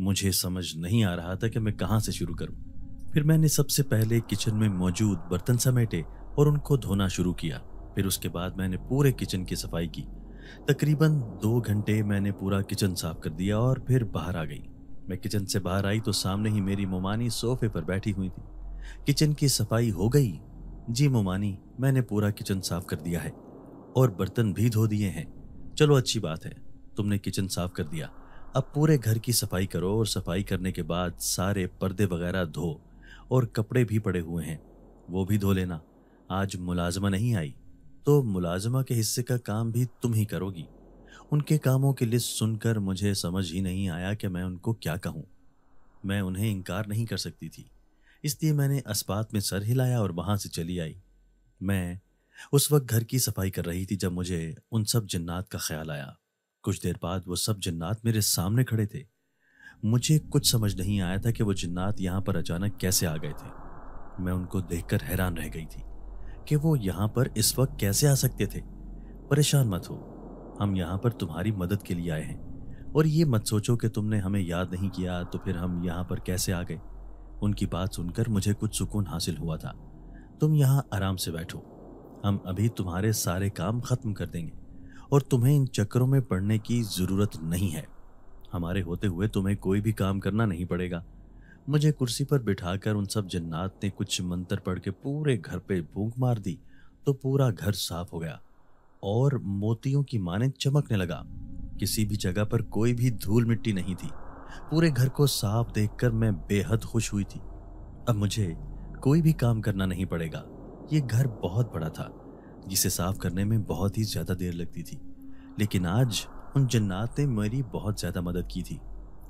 S1: मुझे समझ नहीं आ रहा था कि मैं कहाँ से शुरू करूँ फिर मैंने सबसे पहले किचन में मौजूद बर्तन समेटे और उनको धोना शुरू किया फिर उसके बाद मैंने पूरे किचन की सफाई की तकरीबन दो घंटे मैंने पूरा किचन साफ कर दिया और फिर बाहर आ गई मैं किचन से बाहर आई तो सामने ही मेरी मोमानी सोफे पर बैठी हुई थी किचन की सफाई हो गई जी मोमानी मैंने पूरा किचन साफ कर दिया है और बर्तन भी धो दिए हैं चलो अच्छी बात है तुमने किचन साफ कर दिया अब पूरे घर की सफाई करो और सफाई करने के बाद सारे पर्दे वगैरह धो और कपड़े भी पड़े हुए हैं वो भी धो लेना आज मुलाजमा नहीं आई तो मुलाजमा के हिस्से का काम भी तुम ही करोगी उनके कामों की लिस्ट सुनकर मुझे समझ ही नहीं आया कि मैं उनको क्या कहूँ मैं उन्हें इनकार नहीं कर सकती थी इसलिए मैंने अस्पात में सर हिलाया और वहाँ से चली आई मैं उस वक्त घर की सफाई कर रही थी जब मुझे उन सब जन्नात का ख्याल आया कुछ देर बाद वो सब जन्नात मेरे सामने खड़े थे मुझे कुछ समझ नहीं आया था कि वो जन्नात यहाँ पर अचानक कैसे आ गए थे मैं उनको देखकर हैरान रह गई थी कि वो यहाँ पर इस वक्त कैसे आ सकते थे परेशान मत हो हम यहाँ पर तुम्हारी मदद के लिए आए हैं और ये मत सोचो कि तुमने हमें याद नहीं किया तो फिर हम यहाँ पर कैसे आ गए उनकी बात सुनकर मुझे कुछ सुकून हासिल हुआ था तुम यहाँ आराम से बैठो हम अभी तुम्हारे सारे काम ख़त्म कर देंगे और तुम्हें इन चक्करों में पड़ने की ज़रूरत नहीं है हमारे होते हुए तुम्हें कोई भी काम करना नहीं पड़ेगा मुझे कुर्सी पर बिठाकर उन सब जन्नात ने कुछ मंत्र पढ़ के पूरे घर पे भूख मार दी तो पूरा घर साफ हो गया और मोतियों की माने चमकने लगा किसी भी जगह पर कोई भी धूल मिट्टी नहीं थी पूरे घर को साफ देखकर मैं बेहद खुश हुई थी अब मुझे कोई भी काम करना नहीं पड़ेगा ये घर बहुत बड़ा था जिसे साफ करने में बहुत ही ज़्यादा देर लगती थी लेकिन आज उन जन्नात ने मेरी बहुत ज़्यादा मदद की थी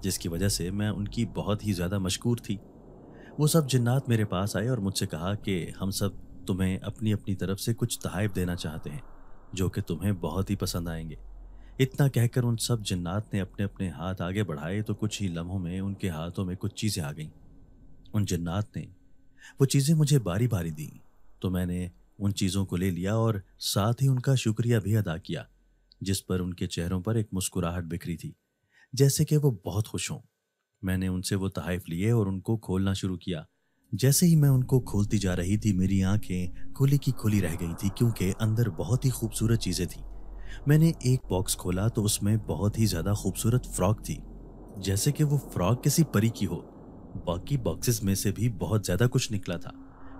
S1: जिसकी वजह से मैं उनकी बहुत ही ज़्यादा मशहूर थी वो सब जन्नात मेरे पास आए और मुझसे कहा कि हम सब तुम्हें अपनी अपनी तरफ से कुछ तहफ़ देना चाहते हैं जो कि तुम्हें बहुत ही पसंद आएंगे इतना कहकर उन सब जन्नात ने अपने अपने हाथ आगे बढ़ाए तो कुछ ही लम्हों में उनके हाथों में कुछ चीज़ें आ गईं उन जन्नात ने वो चीज़ें मुझे बारी बारी दी तो मैंने उन चीज़ों को ले लिया और साथ ही उनका शुक्रिया भी अदा किया जिस पर उनके चेहरों पर एक मुस्कुराहट बिखरी थी जैसे कि वो बहुत खुश हों मैंने उनसे वो तहफ़ लिए और उनको खोलना शुरू किया जैसे ही मैं उनको खोलती जा रही थी मेरी आंखें खुली की खुली रह गई थी क्योंकि अंदर बहुत ही खूबसूरत चीज़ें थीं मैंने एक बॉक्स खोला तो उसमें बहुत ही ज़्यादा खूबसूरत फ्रॉक थी जैसे कि वो फ्रॉक किसी परी की हो बाकी बॉक्सेस में से भी बहुत ज़्यादा कुछ निकला था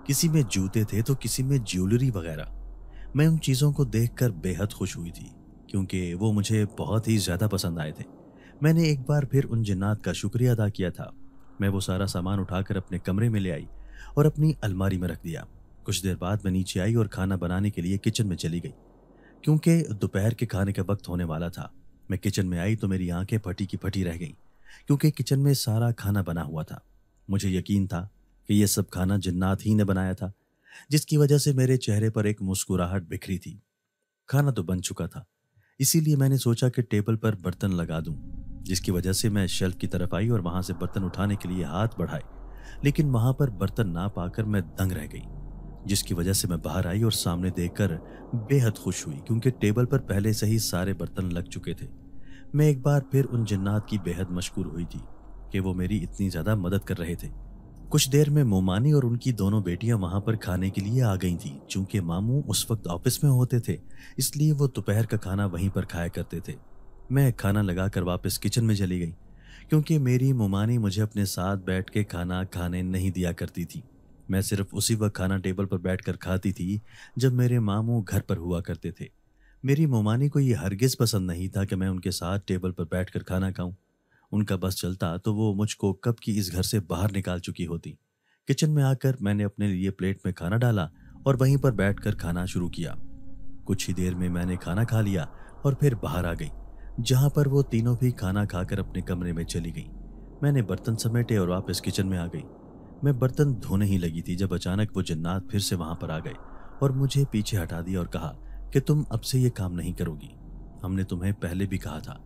S1: किसी में जूते थे तो किसी में ज्वेलरी वगैरह मैं उन चीज़ों को देखकर बेहद खुश हुई थी क्योंकि वो मुझे बहुत ही ज़्यादा पसंद आए थे मैंने एक बार फिर उन जिन्नात का शुक्रिया अदा किया था मैं वो सारा सामान उठाकर अपने कमरे में ले आई और अपनी अलमारी में रख दिया कुछ देर बाद मैं नीचे आई और खाना बनाने के लिए किचन में चली गई क्योंकि दोपहर के खाने का वक्त होने वाला था मैं किचन में आई तो मेरी आंखें फटी की फटी रह गईं क्योंकि किचन में सारा खाना बना हुआ था मुझे यकीन था कि यह सब खाना जन्नात ही ने बनाया था जिसकी वजह से मेरे चेहरे पर एक मुस्कुराहट बिखरी थी खाना तो बन चुका था इसीलिए मैंने सोचा कि टेबल पर बर्तन लगा दूं जिसकी वजह से मैं शेल्फ की तरफ आई और वहां से बर्तन उठाने के लिए हाथ बढ़ाए लेकिन वहां पर बर्तन ना पाकर मैं दंग रह गई जिसकी वजह से मैं बाहर आई और सामने देखकर बेहद खुश हुई क्योंकि टेबल पर पहले से ही सारे बर्तन लग चुके थे मैं एक बार फिर उन जन्नात की बेहद मशहूर हुई थी कि वो मेरी इतनी ज़्यादा मदद कर रहे थे कुछ देर में मोमानी और उनकी दोनों बेटियां वहां पर खाने के लिए आ गई थी चूंकि मामू उस वक्त ऑफिस में होते थे इसलिए वो दोपहर का खाना वहीं पर खाया करते थे मैं खाना लगाकर वापस किचन में चली गई क्योंकि मेरी मुमानी मुझे अपने साथ बैठ के खाना खाने नहीं दिया करती थी मैं सिर्फ उसी वक्त खाना टेबल पर कर खाती थी जब मेरे मामू घर पर हुआ करते थे मेरी मोमानी को ये हरगिज़ पसंद नहीं था कि मैं उनके साथ टेबल पर कर खाना खाऊँ उनका बस चलता तो वो मुझको कब की इस घर से बाहर निकाल चुकी होती किचन में आकर मैंने अपने लिए प्लेट में खाना डाला और वहीं पर बैठकर खाना शुरू किया कुछ ही देर में मैंने खाना खा लिया और फिर बाहर आ गई जहाँ पर वो तीनों भी खाना खाकर अपने कमरे में चली गई मैंने बर्तन समेटे और वापस किचन में आ गई मैं बर्तन धोने ही लगी थी जब अचानक वो जन्नात फिर से वहाँ पर आ गए और मुझे पीछे हटा दिया और कहा कि तुम अब से ये काम नहीं करोगी हमने तुम्हें पहले भी कहा था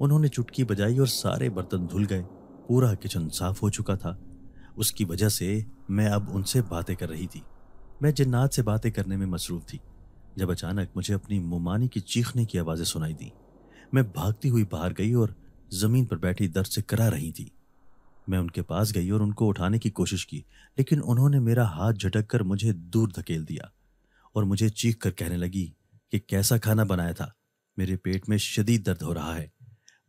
S1: उन्होंने चुटकी बजाई और सारे बर्तन धुल गए पूरा किचन साफ हो चुका था उसकी वजह से मैं अब उनसे बातें कर रही थी मैं जन्नात से बातें करने में मसरूफ थी जब अचानक मुझे अपनी मुमानी की चीखने की आवाज़ें सुनाई दी मैं भागती हुई बाहर गई और ज़मीन पर बैठी दर्द से करा रही थी मैं उनके पास गई और उनको उठाने की कोशिश की लेकिन उन्होंने मेरा हाथ झटक कर मुझे दूर धकेल दिया और मुझे चीख कर कहने लगी कि कैसा खाना बनाया था मेरे पेट में शदीद दर्द हो रहा है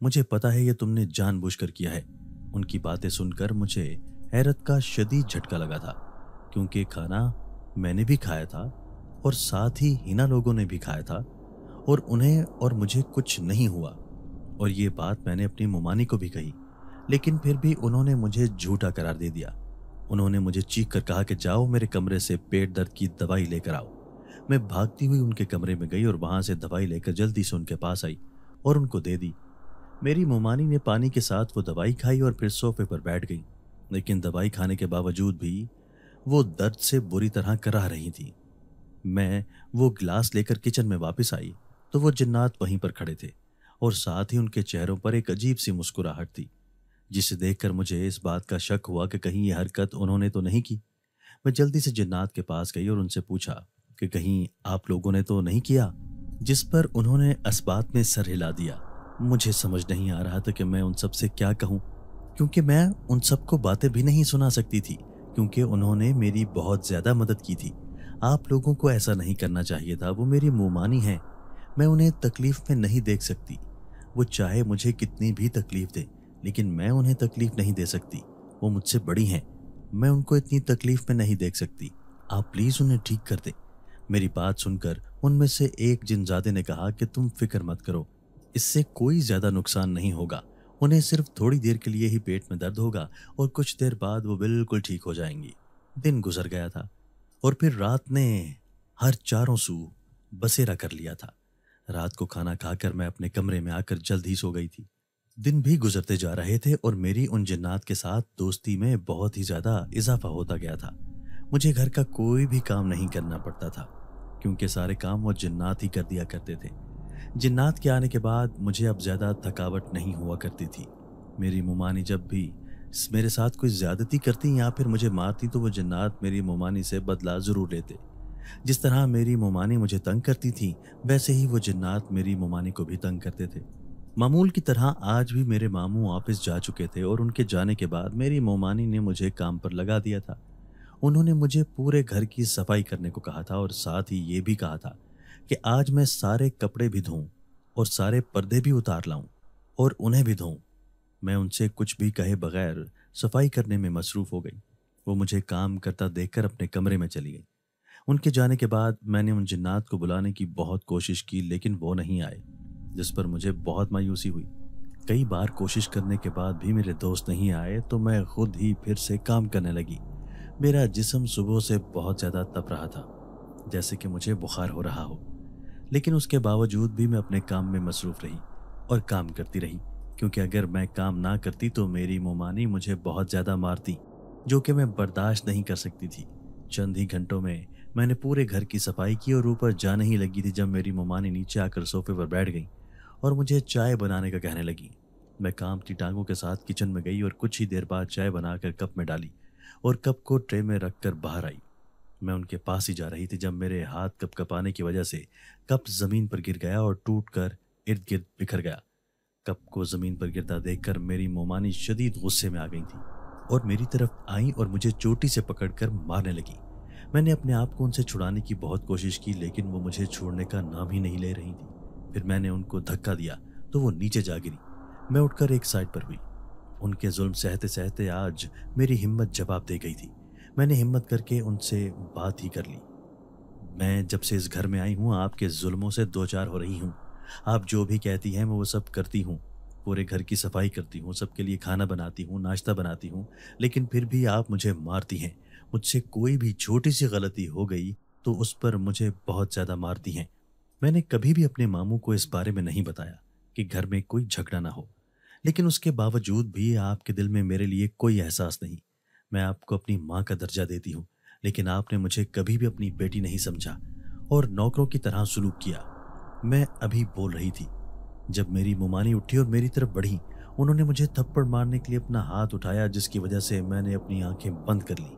S1: मुझे पता है ये तुमने जानबूझकर किया है उनकी बातें सुनकर मुझे हैरत का शदीद झटका लगा था क्योंकि खाना मैंने भी खाया था और साथ ही हिना लोगों ने भी खाया था और उन्हें और मुझे कुछ नहीं हुआ और ये बात मैंने अपनी मुमानी को भी कही लेकिन फिर भी उन्होंने मुझे झूठा करार दे दिया उन्होंने मुझे चीख कर कहा कि जाओ मेरे कमरे से पेट दर्द की दवाई लेकर आओ मैं भागती हुई उनके कमरे में गई और वहाँ से दवाई लेकर जल्दी से उनके पास आई और उनको दे दी मेरी मुमानी ने पानी के साथ वो दवाई खाई और फिर सोफे पर बैठ गई लेकिन दवाई खाने के बावजूद भी वो दर्द से बुरी तरह कराह रही थी मैं वो ग्लास लेकर किचन में वापस आई तो वो जिन्नात वहीं पर खड़े थे और साथ ही उनके चेहरों पर एक अजीब सी मुस्कुराहट थी जिसे देखकर मुझे इस बात का शक हुआ कि कहीं ये हरकत उन्होंने तो नहीं की मैं जल्दी से जिन्नात के पास गई और उनसे पूछा कि कहीं आप लोगों ने तो नहीं किया जिस पर उन्होंने इस्बात में सर हिला दिया मुझे समझ नहीं आ रहा था कि मैं उन सब से क्या कहूँ क्योंकि मैं उन सबको बातें भी नहीं सुना सकती थी क्योंकि उन्होंने मेरी बहुत ज़्यादा मदद की थी आप लोगों को ऐसा नहीं करना चाहिए था वो मेरी मोमानी है मैं उन्हें तकलीफ में नहीं देख सकती वो चाहे मुझे कितनी भी तकलीफ दे लेकिन मैं उन्हें तकलीफ नहीं दे सकती वो मुझसे बड़ी हैं मैं उनको इतनी तकलीफ में नहीं देख सकती आप प्लीज़ उन्हें ठीक कर दे मेरी बात सुनकर उनमें से एक जिनजादे ने कहा कि तुम फिक्र मत करो इससे कोई ज़्यादा नुकसान नहीं होगा उन्हें सिर्फ थोड़ी देर के लिए ही पेट में दर्द होगा और कुछ देर बाद वो बिल्कुल ठीक हो जाएंगी दिन गुजर गया था और फिर रात ने हर चारों सू बसेरा कर लिया था रात को खाना खाकर मैं अपने कमरे में आकर जल्द ही सो गई थी दिन भी गुजरते जा रहे थे और मेरी उन जिन्नात के साथ दोस्ती में बहुत ही ज़्यादा इजाफा होता गया था मुझे घर का कोई भी काम नहीं करना पड़ता था क्योंकि सारे काम वो जिन्नात ही कर दिया करते थे जिन्नात के आने के बाद मुझे अब ज़्यादा थकावट नहीं हुआ करती थी मेरी मुमानी जब भी मेरे साथ कोई ज़्यादती करती या फिर मुझे मारती तो वो जन्नात मेरी मुमानी से बदला ज़रूर लेते जिस तरह मेरी मोमानी मुझे तंग करती थी वैसे ही वो जिन्नात मेरी मोमानी को भी तंग करते थे मामूल की तरह आज भी मेरे मामू ऑफिस जा चुके थे और उनके जाने के बाद मेरी मोमानी ने मुझे काम पर लगा दिया था उन्होंने मुझे पूरे घर की सफाई करने को कहा था और साथ ही ये भी कहा था कि आज मैं सारे कपड़े भी धोऊं और सारे पर्दे भी उतार लाऊं और उन्हें भी धोऊं मैं उनसे कुछ भी कहे बगैर सफाई करने में मसरूफ़ हो गई वो मुझे काम करता देखकर अपने कमरे में चली गई उनके जाने के बाद मैंने उन जिन्नात को बुलाने की बहुत कोशिश की लेकिन वो नहीं आए जिस पर मुझे बहुत मायूसी हुई कई बार कोशिश करने के बाद भी मेरे दोस्त नहीं आए तो मैं खुद ही फिर से काम करने लगी मेरा जिसम सुबह से बहुत ज़्यादा तप रहा था जैसे कि मुझे बुखार हो रहा हो लेकिन उसके बावजूद भी मैं अपने काम में मसरूफ़ रही और काम करती रही क्योंकि अगर मैं काम ना करती तो मेरी मोमानी मुझे बहुत ज़्यादा मारती जो कि मैं बर्दाश्त नहीं कर सकती थी चंद ही घंटों में मैंने पूरे घर की सफाई की और ऊपर जाने ही लगी थी जब मेरी ममा ने नीचे आकर सोफे पर बैठ गई और मुझे चाय बनाने का कहने लगी मैं की टांगों के साथ किचन में गई और कुछ ही देर बाद चाय बनाकर कप में डाली और कप को ट्रे में रख कर बाहर आई मैं उनके पास ही जा रही थी जब मेरे हाथ कप कपाने की वजह से कप ज़मीन पर गिर गया और टूट कर इर्द गिर्द बिखर गया कप को ज़मीन पर गिरता देखकर मेरी मोमानी शदीद गुस्से में आ गई थी और मेरी तरफ आई और मुझे चोटी से पकड़कर मारने लगी मैंने अपने आप को उनसे छुड़ाने की बहुत कोशिश की लेकिन वो मुझे छोड़ने का नाम ही नहीं ले रही थी फिर मैंने उनको धक्का दिया तो वो नीचे जा गिरी मैं उठकर एक साइड पर हुई उनके जुल्म सहते सहते आज मेरी हिम्मत जवाब दे गई थी मैंने हिम्मत करके उनसे बात ही कर ली मैं जब से इस घर में आई हूँ आपके जुल्मों से दो चार हो रही हूँ आप जो भी कहती हैं मैं वो सब करती हूँ पूरे घर की सफाई करती हूँ सबके लिए खाना बनाती हूँ नाश्ता बनाती हूँ लेकिन फिर भी आप मुझे मारती हैं मुझसे कोई भी छोटी सी गलती हो गई तो उस पर मुझे बहुत ज़्यादा मारती हैं मैंने कभी भी अपने मामू को इस बारे में नहीं बताया कि घर में कोई झगड़ा ना हो लेकिन उसके बावजूद भी आपके दिल में मेरे लिए कोई एहसास नहीं मैं आपको अपनी माँ का दर्जा देती हूँ लेकिन आपने मुझे कभी भी अपनी बेटी नहीं समझा और नौकरों की तरह सुलूक किया मैं अभी बोल रही थी जब मेरी मुमानी उठी और मेरी तरफ बढ़ी उन्होंने मुझे थप्पड़ मारने के लिए अपना हाथ उठाया जिसकी वजह से मैंने अपनी आंखें बंद कर ली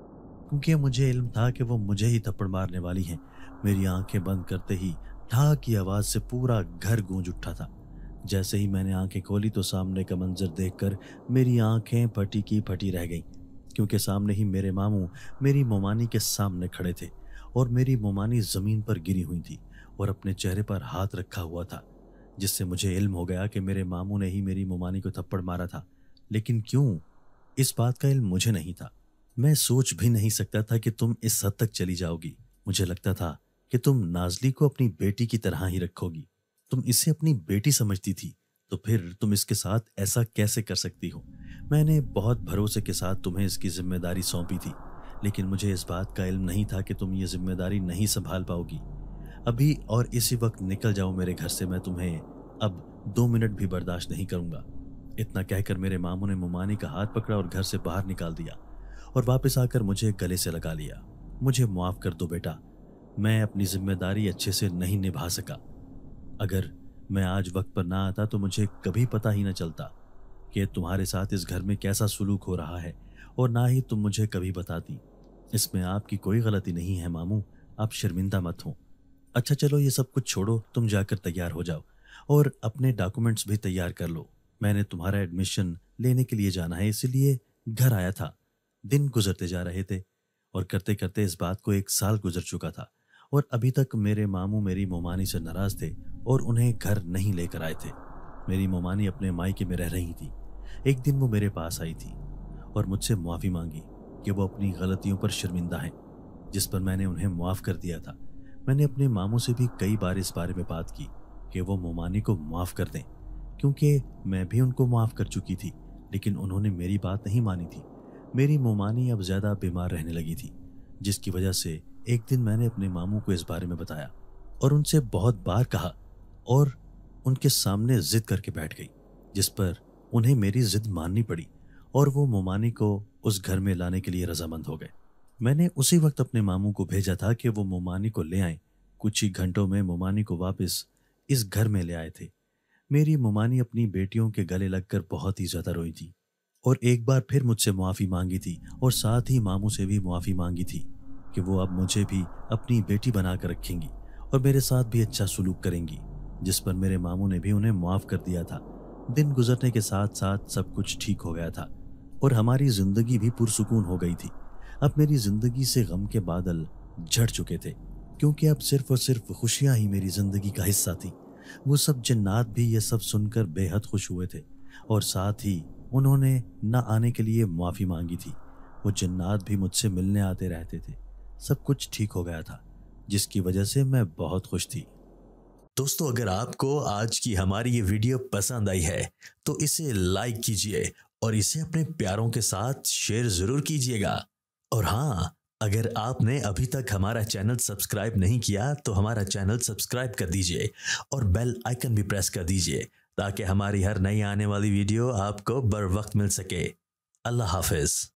S1: क्योंकि मुझे इल्म था कि वो मुझे ही थप्पड़ मारने वाली हैं मेरी आंखें बंद करते ही ठा की आवाज़ से पूरा घर गूंज उठा था जैसे ही मैंने आंखें खोली तो सामने का मंजर देखकर मेरी आंखें फटी की फटी रह गईं क्योंकि सामने ही मेरे मामू मेरी मोमानी के सामने खड़े थे और मेरी मोमानी ज़मीन पर गिरी हुई थी और अपने चेहरे पर हाथ रखा हुआ था जिससे मुझे इल्म हो गया कि मेरे मामू ने ही मेरी मोमानी को थप्पड़ मारा था लेकिन क्यों इस बात का इल्म मुझे नहीं था मैं सोच भी नहीं सकता था कि तुम इस हद तक चली जाओगी मुझे लगता था कि तुम नाजली को अपनी बेटी की तरह ही रखोगी तुम इसे अपनी बेटी समझती थी तो फिर तुम इसके साथ ऐसा कैसे कर सकती हो मैंने बहुत भरोसे के साथ तुम्हें इसकी जिम्मेदारी सौंपी थी लेकिन मुझे इस बात का इल्म नहीं था कि तुम ये जिम्मेदारी नहीं संभाल पाओगी अभी और इसी वक्त निकल जाओ मेरे घर से मैं तुम्हें अब दो मिनट भी बर्दाश्त नहीं करूंगा इतना कहकर मेरे मामू ने मुमानी का हाथ पकड़ा और घर से बाहर निकाल दिया और वापस आकर मुझे गले से लगा लिया मुझे माफ कर दो बेटा मैं अपनी जिम्मेदारी अच्छे से नहीं निभा सका अगर मैं आज वक्त पर ना आता तो मुझे कभी पता ही ना चलता कि तुम्हारे साथ इस घर में कैसा सुलूक हो रहा है और ना ही तुम मुझे कभी बताती इसमें आपकी कोई गलती नहीं है मामू आप शर्मिंदा मत हो अच्छा चलो ये सब कुछ छोड़ो तुम जाकर तैयार हो जाओ और अपने डॉक्यूमेंट्स भी तैयार कर लो मैंने तुम्हारा एडमिशन लेने के लिए जाना है इसलिए घर आया था दिन गुजरते जा रहे थे और करते करते इस बात को एक साल गुजर चुका था और अभी तक मेरे मामू मेरी मोमानी से नाराज थे और उन्हें घर नहीं लेकर आए थे मेरी मोमानी अपने मायके में रह रही थी एक दिन वो मेरे पास आई थी और मुझसे माफ़ी मांगी कि वो अपनी गलतियों पर शर्मिंदा हैं जिस पर मैंने उन्हें माफ़ कर दिया था मैंने अपने मामों से भी कई बार इस बारे में बात की कि वो मोमानी को माफ़ कर दें क्योंकि मैं भी उनको माफ़ कर चुकी थी लेकिन उन्होंने मेरी बात नहीं मानी थी मेरी मोमानी अब ज़्यादा बीमार रहने लगी थी जिसकी वजह से एक दिन मैंने अपने मामू को इस बारे में बताया और उनसे बहुत बार कहा और उनके सामने ज़िद करके बैठ गई जिस पर उन्हें मेरी ज़िद माननी पड़ी और वो मोमानी को उस घर में लाने के लिए रजामंद हो गए मैंने उसी वक्त अपने मामू को भेजा था कि वो मोमानी को ले आए कुछ ही घंटों में मोमानी को वापस इस घर में ले आए थे मेरी मोमानी अपनी बेटियों के गले लगकर बहुत ही ज़्यादा रोई थी और एक बार फिर मुझसे मुआफ़ी मांगी थी और साथ ही मामू से भी मुआफ़ी मांगी थी कि वो अब मुझे भी अपनी बेटी बना कर रखेंगी और मेरे साथ भी अच्छा सलूक करेंगी जिस पर मेरे मामू ने भी उन्हें मुआफ़ कर दिया था दिन गुजरने के साथ साथ सब कुछ ठीक हो गया था और हमारी ज़िंदगी भी पुरसकून हो गई थी अब मेरी ज़िंदगी से गम के बादल झड़ चुके थे क्योंकि अब सिर्फ और सिर्फ खुशियाँ ही मेरी ज़िंदगी का हिस्सा थी वो सब जन्नात भी ये सब सुनकर बेहद खुश हुए थे और साथ ही उन्होंने ना आने के लिए माफ़ी मांगी थी वो जन्नात भी मुझसे मिलने आते रहते थे सब कुछ ठीक हो गया था जिसकी वजह से मैं बहुत खुश थी दोस्तों अगर आपको आज की हमारी ये वीडियो पसंद आई है तो इसे लाइक कीजिए और इसे अपने प्यारों के साथ शेयर ज़रूर कीजिएगा और हाँ अगर आपने अभी तक हमारा चैनल सब्सक्राइब नहीं किया तो हमारा चैनल सब्सक्राइब कर दीजिए और बेल आइकन भी प्रेस कर दीजिए ताकि हमारी हर नई आने वाली वीडियो आपको बर वक्त मिल सके अल्लाह हाफिज़